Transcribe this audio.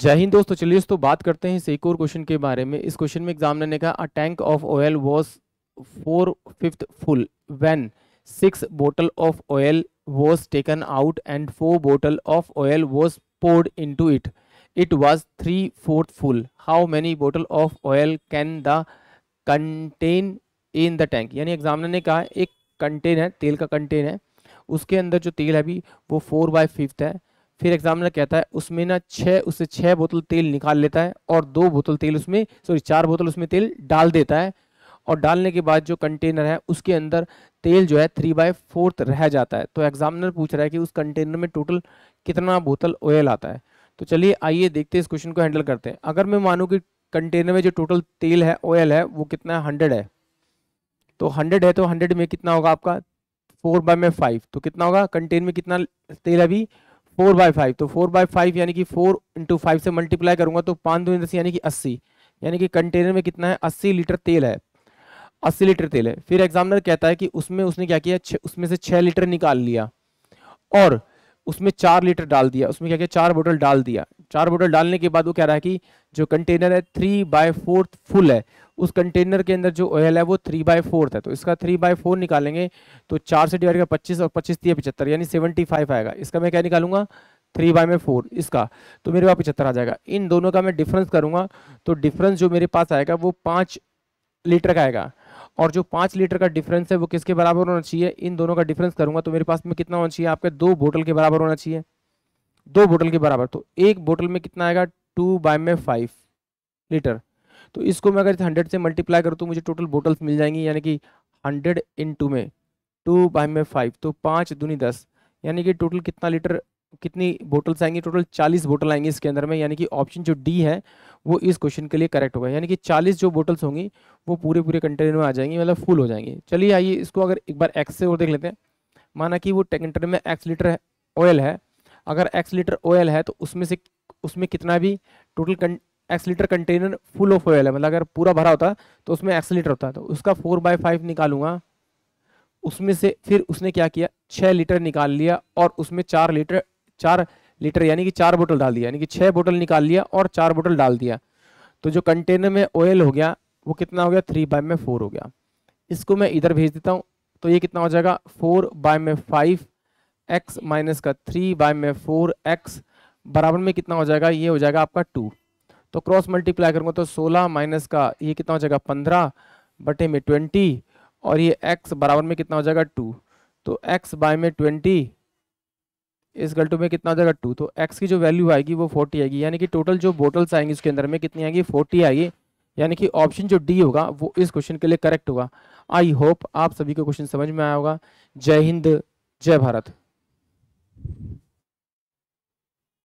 जय हिंद दोस्तों चलिए दोस्तों बात करते हैं एक और क्वेश्चन के बारे में इस क्वेश्चन में एग्जाम ने कहा a tank of oil was four fifth full when six bottle of oil was taken out and four bottle of oil was poured in it it was three fourth full how many bottle of oil can the contain in the tank यानी exam ने कहा एक contain है तेल का contain है उसके अंदर जो तेल है अभी वो फोर बाय फिफ्थ है फिर एग्जामिनर कहता है उसमें ना छः उससे छः बोतल तेल निकाल लेता है और दो बोतल तेल उसमें सॉरी चार बोतल उसमें तेल डाल देता है और डालने के बाद जो कंटेनर है उसके अंदर तेल जो है थ्री बाय फोर्थ रह जाता है तो एग्जामिनर पूछ रहा है कि उस कंटेनर में टोटल कितना बोतल ऑयल आता है तो चलिए आइए देखते हैं इस क्वेश्चन को हैंडल करते हैं अगर मैं मानूँ कि कंटेनर में जो टोटल तेल है ऑयल है वो कितना है हंड्रेड है तो हंड्रेड है तो हंड्रेड में कितना होगा आपका फोर बाय में फाइव तो कितना होगा कंटेन में कितना तेल अभी फोर बाय फाइव तो फोर बाय फाइव यानी कि फोर इंटू फाइव से मल्टीप्लाई करूंगा तो पाँच दो दस यानी कि अस्सी यानी कि कंटेनर में कितना है अस्सी लीटर तेल है अस्सी लीटर तेल है फिर एग्जामिनर कहता है कि उसमें उसने क्या किया उसमें से छः लीटर निकाल लिया और उसमें चार लीटर डाल दिया उसमें क्या किया चार बोतल डाल दिया चार बोतल डालने के बाद वो कह रहा है कि जो कंटेनर है थ्री बाय फोर्थ फुल है उस कंटेनर के अंदर जो ऑयल है वो थ्री बाय फोर था तो इसका थ्री बाय फोर निकालेंगे तो चार से डिवाइड का पच्चीस और पच्चीस तीन पचहत्तर यानी सेवेंटी फाइव आएगा इसका मैं क्या निकालूंगा थ्री बाय में फोर इसका तो मेरे पास पचहत्तर आ जाएगा इन दोनों का मैं डिफरेंस करूंगा तो डिफरेंस जो मेरे पास आएगा वो पाँच लीटर का आएगा और जो पाँच लीटर का डिफरेंस है वो किसके बराबर होना चाहिए इन दोनों का डिफरेंस करूंगा तो मेरे पास में कितना होना चाहिए आपके दो बोटल के बराबर होना चाहिए दो बोटल के बराबर तो एक बोटल में कितना आएगा टू बाय में फाइव लीटर तो इसको मैं अगर हंड्रेड से मल्टीप्लाई करूँ तो मुझे टोटल बोटल्स मिल जाएंगी यानी कि हंड्रेड इन टू में टू बाई में फाइव तो पाँच दूनी दस यानी कि टोटल कितना लीटर कितनी बोटल्स आएंगी टोटल चालीस बोटल आएंगी इसके अंदर में यानी कि ऑप्शन जो डी है वो इस क्वेश्चन के लिए करेक्ट होगा यानी कि चालीस जो बोटल्स होंगी वो पूरे पूरे कंटेनर में आ जाएंगी मतलब फुल हो जाएंगी चलिए आइए इसको अगर एक बार एक्स से और देख लेते हैं माना कि वो कंटेनर में एक्स लीटर ऑयल है अगर एक्स लीटर ऑयल है तो उसमें से उसमें कितना भी total x litre container full of oil है मतलब अगर पूरा भरा होता तो उसमें एक्सलीटर होता तो उसका फोर बाय फाइव निकालूंगा उसमें से फिर उसने क्या किया छः लीटर निकाल लिया और उसमें चार लीटर चार लीटर यानी कि चार बोतल डाल दिया यानी कि छः बोतल निकाल लिया और चार बोतल डाल दिया तो जो कंटेनर में ऑयल हो गया वो कितना हो गया थ्री बाय में फोर हो गया इसको मैं इधर भेज देता हूँ तो ये कितना हो जाएगा फोर बाय में फाइव एक्स माइनस का थ्री बाय में फोर एक्स बराबर में कितना हो जाएगा ये हो जाएगा आपका टू तो क्रॉस मल्टीप्लाई करूंगा तो सोलह माइनस का ये कितना हो जाएगा पंद्रह बटे में ट्वेंटी और ये एक्स बराबर में कितना हो जाएगा टू तो एक्स बाय में ट्वेंटी इस गल्टू में कितना हो जाएगा टू तो एक्स की जो वैल्यू आएगी वो फोर्टी आएगी यानी कि टोटल जो बोटल्स आएंगी उसके अंदर में कितनी आएगी फोर्टी आएगी यानी कि ऑप्शन जो डी होगा वो इस क्वेश्चन के लिए करेक्ट होगा आई होप आप सभी को क्वेश्चन समझ में आया होगा जय हिंद जय भारत